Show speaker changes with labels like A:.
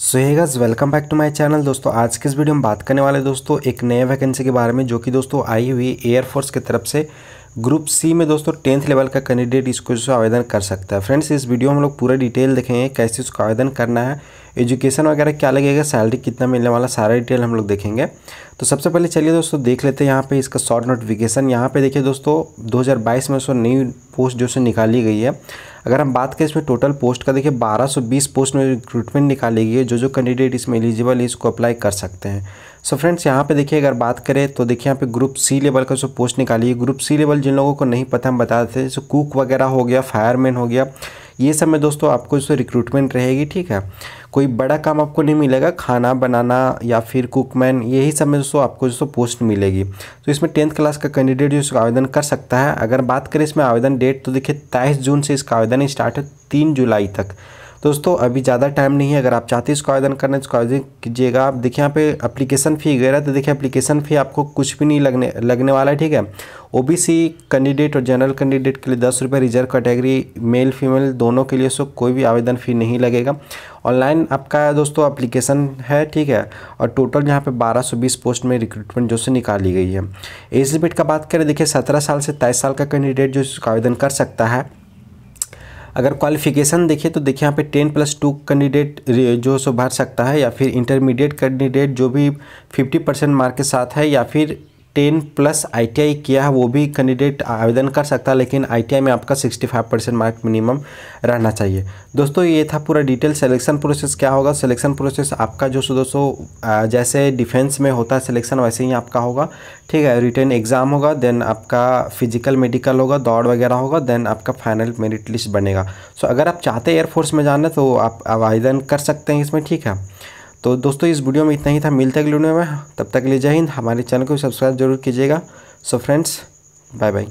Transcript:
A: so guys welcome back to my channel दोस्तों आज के इस वीडियो में बात करने वाले दोस्तों एक नए वैकेंसी के बारे में जो कि दोस्तों आई हुई एयरफोर्स की तरफ से ग्रुप सी में दोस्तों टेंथ लेवल का कैंडिडेट इसको जो आवेदन कर सकता है फ्रेंड्स इस वीडियो में हम लोग पूरा डिटेल देखेंगे कैसे उसको आवेदन करना है एजुकेशन वगैरह क्या लगेगा सैलरी कितना मिलने वाला सारा डिटेल हम लोग देखेंगे तो सबसे पहले चलिए दोस्तों देख लेते हैं यहाँ पे इसका शॉर्ट नोटिफिकेशन यहाँ पे देखिए दोस्तों 2022 में सो नई पोस्ट जो से निकाली गई है अगर हम बात करें इसमें टोटल पोस्ट का देखिए 1220 पोस्ट में रिक्रूटमेंट निकाली गई है जो जो कैंडिडेट इसमें एलिजिबल है इसको अप्लाई कर सकते हैं सो फ्रेंड्स यहाँ पे देखिए अगर बात करें तो देखिए यहाँ पे ग्रुप सी लेवल का जो पोस्ट निकाली है ग्रुप सी लेवल जिन लोगों को नहीं पता हम बता देते जैसे कुक वगैरह हो गया फायरमैन हो गया ये सब में दोस्तों आपको जो रिक्रूटमेंट रहेगी ठीक है कोई बड़ा काम आपको नहीं मिलेगा खाना बनाना या फिर कुकमैन यही सब में दोस्तों आपको दोस्तों पोस्ट मिलेगी तो इसमें टेंथ क्लास का कैंडिडेट जो आवेदन कर सकता है अगर बात करें इसमें आवेदन डेट तो देखिए तेईस जून से इसका आवेदन स्टार्ट है तीन जुलाई तक दोस्तों अभी ज़्यादा टाइम नहीं है अगर आप चाहते हैं इसको आवेदन करना इसको आवेदन कीजिएगा आप देखिए यहाँ पे अप्लीकेशन फ़ी गए तो देखिए अप्लीकेशन फ़ी आपको कुछ भी नहीं लगने लगने वाला है ठीक है ओबीसी कैंडिडेट और जनरल कैंडिडेट के लिए दस रुपये रिजर्व कैटेगरी मेल फीमेल दोनों के लिए सो कोई भी आवेदन फ़ी नहीं लगेगा ऑनलाइन आपका दोस्तों अप्लीकेशन है ठीक है और टोटल यहाँ पे 1220 पोस्ट में रिक्रूटमेंट जो से निकाली गई है एज लिमिट का बात करें देखिए सत्रह साल से तेईस साल का कैंडिडेट जो आवेदन कर सकता है अगर क्वालिफिकेशन देखिए तो देखिए यहाँ पे टेन प्लस टू कैंडिडेट जो सो भर सकता है या फिर इंटरमीडिएट कैंडिडेट जो भी फिफ्टी परसेंट मार्क के साथ है या फिर टेन प्लस आईटीआई किया है वो भी कैंडिडेट आवेदन कर सकता है लेकिन आईटीआई में आपका 65 परसेंट मार्क मिनिमम रहना चाहिए दोस्तों ये था पूरा डिटेल सिलेक्शन प्रोसेस क्या होगा सिलेक्शन प्रोसेस आपका जो दोस्तों जैसे डिफेंस में होता है सिलेक्शन वैसे ही आपका होगा ठीक है रिटर्न एग्ज़ाम होगा देन आपका फिजिकल मेडिकल होगा दौड़ वगैरह होगा देन आपका फाइनल मेरिट लिस्ट बनेगा सो अगर आप चाहते हैं एयरफोर्स में जाना तो आप आवेदन कर सकते हैं इसमें ठीक है तो दोस्तों इस वीडियो में इतना ही था मिलता है अगले वीडियो में तब तक ले लिए जय हिंद हमारे चैनल को सब्सक्राइब जरूर कीजिएगा सो फ्रेंड्स बाय बाय